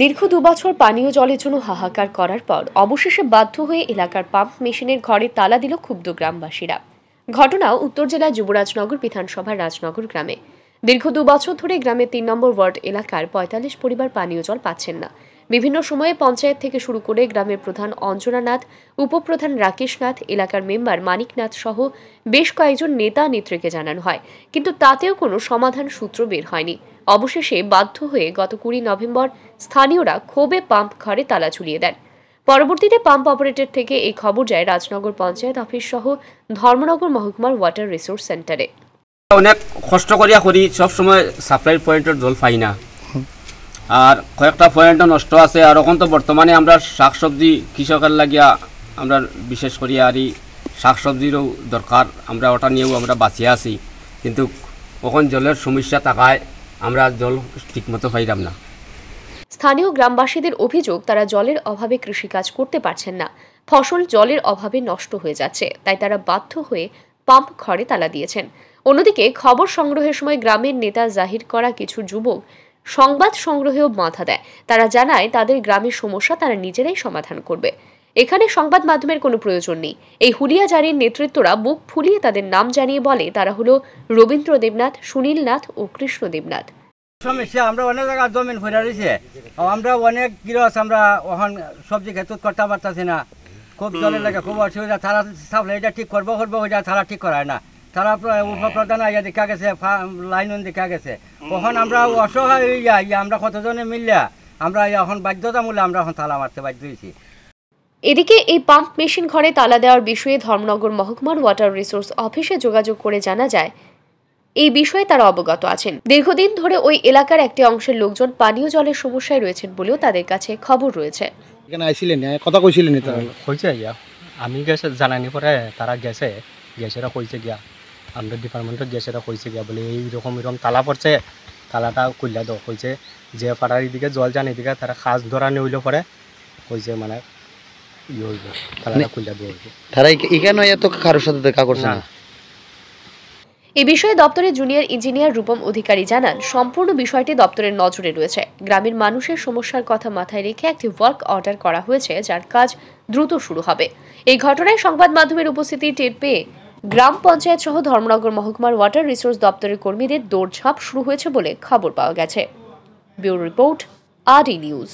দীর্ঘ দুবছর পানীয় জলের জন্য হাহাকার করার পর অবশেষে বাধ্য হয়ে এলাকার পাম্প মেশিনের ঘরে তালা দিল ক্ষুব্ধ গ্রামবাসীরা ঘটনা উত্তর জেলার যুবরাজনগর বিধানসভার রাজনগর গ্রামে দীর্ঘ দুবছর ধরে গ্রামের তিন নম্বর ওয়ার্ড এলাকার পঁয়তাল্লিশ পরিবার পানীয় জল পাচ্ছেন না বিভিন্ন সময়ে পঞ্চায়েত থেকে শুরু করে গ্রামের প্রধান অঞ্জনানাথ নাথ উপপ্রধান রাকেশ নাথ এলাকার মেম্বার মানিকনাথ সহ বেশ কয়েকজন নেতা নেত্রীকে জানানো হয় কিন্তু তাতেও কোনো সমাধান সূত্র বের হয়নি অবশেষে বাধ্য হয়ে গত কুড়ি নভেম্বর স্থানীয়রা ক্ষোভে পাম্প ঘরে তালা ঝুলিয়ে দেন পরবর্তীতে পাম্প অপারেটর থেকে এই খবর যায় রাজনগর পঞ্চায়েত অফিস সহ ধর্মনগর মহকুমার ওয়াটার রিসোর্স সেন্টারে অনেক কষ্ট করিয়া করি সব সময় সাপ্লাই পয়েন্টের জল পাই না আর কয়েকটা পয়েন্টও নষ্ট আছে আর ওখান তো বর্তমানে আমরা শাকসবজি কৃষকের লাগিয়া আমরা বিশেষ করি আর এই শাকসবজিরও দরকার আমরা ওটা নিয়েও আমরা বাঁচিয়ে আছি কিন্তু ওখান জলের সমস্যা থাকায় আমরা জল ঠিকমতো পাইলাম না স্থানীয় গ্রামবাসীদের অভিযোগ তারা জলের অভাবে কৃষিকাজ করতে পারছেন না ফসল জলের অভাবে নষ্ট হয়ে যাচ্ছে তাই তারা বাধ্য হয়ে পাম্প ঘরে তালা দিয়েছেন অন্যদিকে খবর সংগ্রহের সময় গ্রামের নেতা জাহির করা কিছু যুবক সংবাদ সংগ্রহেও মাথা দেয় তারা জানায় তাদের গ্রামের সমস্যা তারা নিজেরাই সমাধান করবে এখানে সংবাদ মাধ্যমের কোনো প্রয়োজন নেই এই হুলিয়া জারির নেতৃত্বরা বুক ফুলিয়ে তাদের নাম জানিয়ে বলে তারা হলো রবীন্দ্র দেবনাথ সুনীল নাথ ও কৃষ্ণ দেবনাথ সমস্যা আমরা অনেক জায়গা জমিন ফেরা রয়েছে আমরা অনেক গিরস আমরা ওখান সবজি খেতুত করতে পারতাছি না খুব জলের লাগে খুব অসুবিধা তারা সাপ্লাইটা ঠিক করবো করবো যা তারা ঠিক করায় না তারা আইয়া দেখা গেছে দেখা গেছে আমরা অসহায় ইয়া আমরা কতজনে আমরা এখন বাধ্যতামূলক আমরা এখন তালা মারতে বাধ্য হয়েছি এদিকে এই পাম্প মেশিন ঘরে তালা দেওয়ার বিষয়ে ধর্মনগর মহকুমার ওয়াটার রিসোর্স অফিসে যোগাযোগ করে জানা যায় এই বিষয়ে তারা অবগত আছেন দীর্ঘদিন ধরে ওই এলাকার একটি অংশের লোকজন পানীয় জলের সমস্যায় রয়েছেন বলেও তাদের কাছে খবর রয়েছে এখানে আইছিলেন কথা কইছিলেন তারা কইছে আমি গেছে জানানি পরে তারা গেছে গেছে কইছে গিয়া আমাদের ডিপার্টমেন্টত গিয়ে সেটা কইছে গিয়া বলে এইরকম এরকম তালা পড়ছে তালাটা কইলা দাও কইছে যে পাড়ার এদিকে জল যান এদিকে তারা খাস ধরা নেইলো পরে কইছে মানে ইয়ে হইব তালাটা কইলা দেওয়া হইব তারা এখানে এত কারোর সাথে দেখা করছে না এ বিষয়ে দপ্তরের জুনিয়র ইঞ্জিনিয়ার রূপম অধিকারী জানান সম্পূর্ণ বিষয়টি দপ্তরের নজরে রয়েছে গ্রামের মানুষের সমস্যার কথা মাথায় রেখে একটি ওয়ার্ক অর্ডার করা হয়েছে যার কাজ দ্রুত শুরু হবে এই ঘটনায় সংবাদ মাধ্যমের উপস্থিতি টের পেয়ে গ্রাম পঞ্চায়েত সহ ধর্মনগর মহকুমার ওয়াটার রিসোর্স দপ্তরের কর্মীদের দৌড়ঝাঁপ শুরু হয়েছে বলে খবর পাওয়া গেছে ব্যুরো রিপোর্ট আর নিউজ